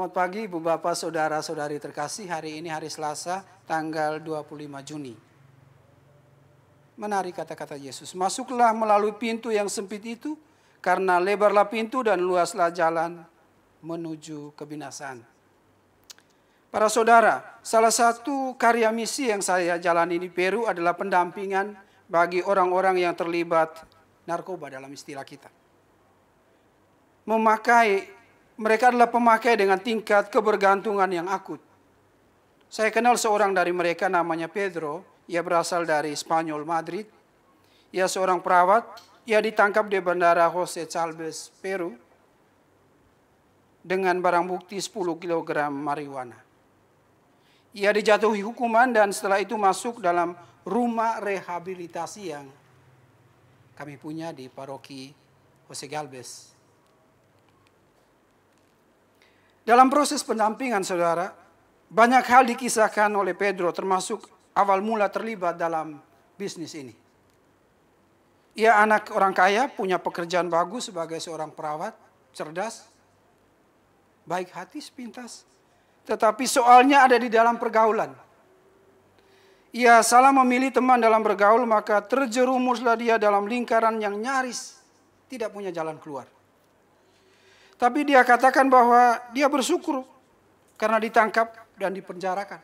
Selamat pagi Ibu Bapak Saudara-saudari terkasih. Hari ini hari Selasa tanggal 25 Juni. Menarik kata-kata Yesus. Masuklah melalui pintu yang sempit itu karena lebarlah pintu dan luaslah jalan menuju kebinasaan. Para saudara, salah satu karya misi yang saya jalani di Peru adalah pendampingan bagi orang-orang yang terlibat narkoba dalam istilah kita. Memakai mereka adalah pemakai dengan tingkat kebergantungan yang akut. Saya kenal seorang dari mereka namanya Pedro. Ia berasal dari Spanyol, Madrid. Ia seorang perawat. Ia ditangkap di bandara Jose Chalves, Peru. Dengan barang bukti 10 kg marijuana. Ia dijatuhi hukuman dan setelah itu masuk dalam rumah rehabilitasi yang kami punya di paroki Jose Galvez. Dalam proses pendampingan saudara, banyak hal dikisahkan oleh Pedro termasuk awal mula terlibat dalam bisnis ini. Ia anak orang kaya, punya pekerjaan bagus sebagai seorang perawat, cerdas, baik hati, sepintas. Tetapi soalnya ada di dalam pergaulan. Ia salah memilih teman dalam bergaul, maka terjerumuslah dia dalam lingkaran yang nyaris tidak punya jalan keluar. Tapi dia katakan bahwa dia bersyukur karena ditangkap dan dipenjarakan.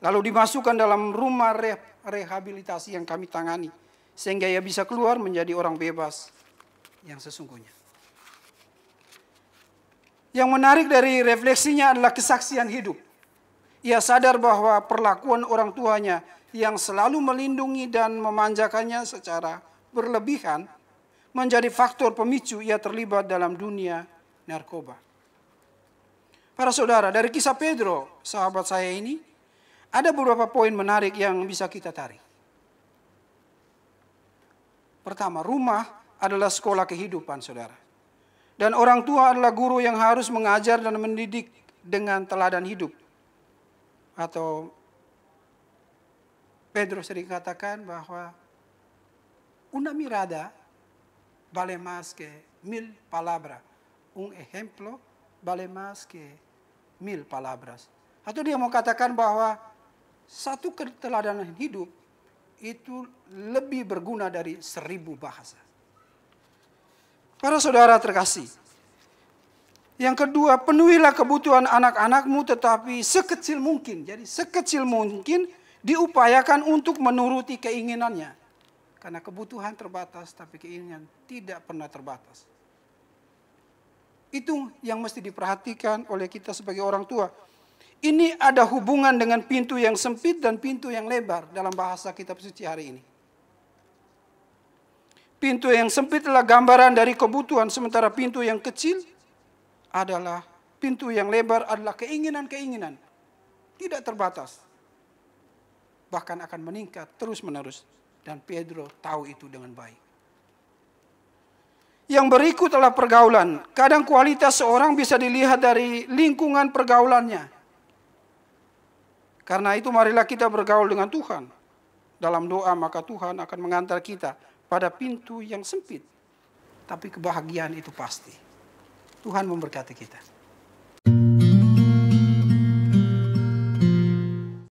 Lalu dimasukkan dalam rumah re rehabilitasi yang kami tangani. Sehingga ia bisa keluar menjadi orang bebas yang sesungguhnya. Yang menarik dari refleksinya adalah kesaksian hidup. Ia sadar bahwa perlakuan orang tuanya yang selalu melindungi dan memanjakannya secara berlebihan menjadi faktor pemicu ia terlibat dalam dunia narkoba. Para saudara, dari kisah Pedro, sahabat saya ini, ada beberapa poin menarik yang bisa kita tarik. Pertama, rumah adalah sekolah kehidupan saudara. Dan orang tua adalah guru yang harus mengajar dan mendidik dengan teladan hidup. Atau Pedro sering katakan bahwa una mirada vale más que mil palabras. Un ejemplo vale más que mil palabras. Atau dia mau katakan bahwa satu keteladanan hidup itu lebih berguna dari seribu bahasa. Para saudara terkasih, yang kedua, penuhilah kebutuhan anak-anakmu tetapi sekecil mungkin. Jadi sekecil mungkin diupayakan untuk menuruti keinginannya. Karena kebutuhan terbatas, tapi keinginan tidak pernah terbatas. Itu yang mesti diperhatikan oleh kita sebagai orang tua. Ini ada hubungan dengan pintu yang sempit dan pintu yang lebar dalam bahasa kitab suci hari ini. Pintu yang sempit adalah gambaran dari kebutuhan, sementara pintu yang kecil adalah pintu yang lebar adalah keinginan-keinginan. Tidak terbatas. Bahkan akan meningkat terus-menerus. Dan Pedro tahu itu dengan baik. Yang berikut adalah pergaulan. Kadang kualitas seorang bisa dilihat dari lingkungan pergaulannya. Karena itu marilah kita bergaul dengan Tuhan. Dalam doa maka Tuhan akan mengantar kita pada pintu yang sempit. Tapi kebahagiaan itu pasti. Tuhan memberkati kita.